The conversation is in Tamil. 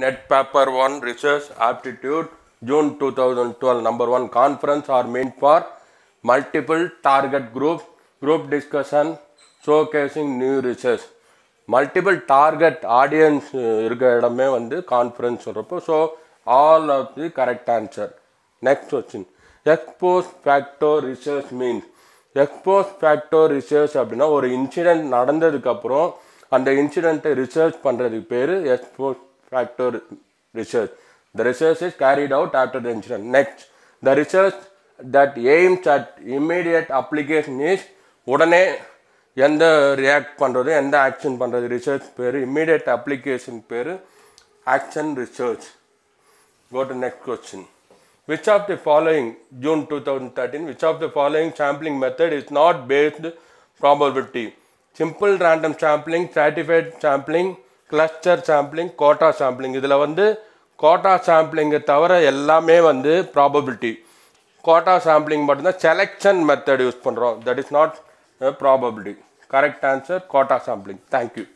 Net paper one research aptitude June two thousand twelve number one conference are mean for multiple target group group discussion casing new research multiple target audience இருக்கிற இடமே வந்து கான்ஃபரன்ஸ் சொல்கிறப்போ so all of the correct answer next question ex post facto research means ex post facto research அப்படின்னா ஒரு இன்சிடெண்ட் நடந்ததுக்கப்புறம் அந்த இன்சிடெண்ட்டை ரிசர்ச் பண்ணுறதுக்கு பேர் ex post factor research the research is carried out after the incident. Next, the research that aims at immediate application is உடனே எந்த ரியாக்ட் பண்ணுறது எந்த ஆக்ஷன் பண்ணுறது ரிசர்ச் பேர் இம்மீடியட் அப்ளிகேஷன் பேர் action research go to next question which of the following June two thousand thirteen which of the following sampling method is not based probability simple random sampling stratified sampling cluster sampling quota sampling இதில் வந்து கோட்டா சாம்பிளிங்கை தவிர எல்லாமே வந்து ப்ராபபிலிட்டி கோட்டா சாம்பிளிங் மட்டும்தான் செலெக்ஷன் மெத்தட் யூஸ் பண்ணுறோம் that is not probability correct answer quota sampling thank you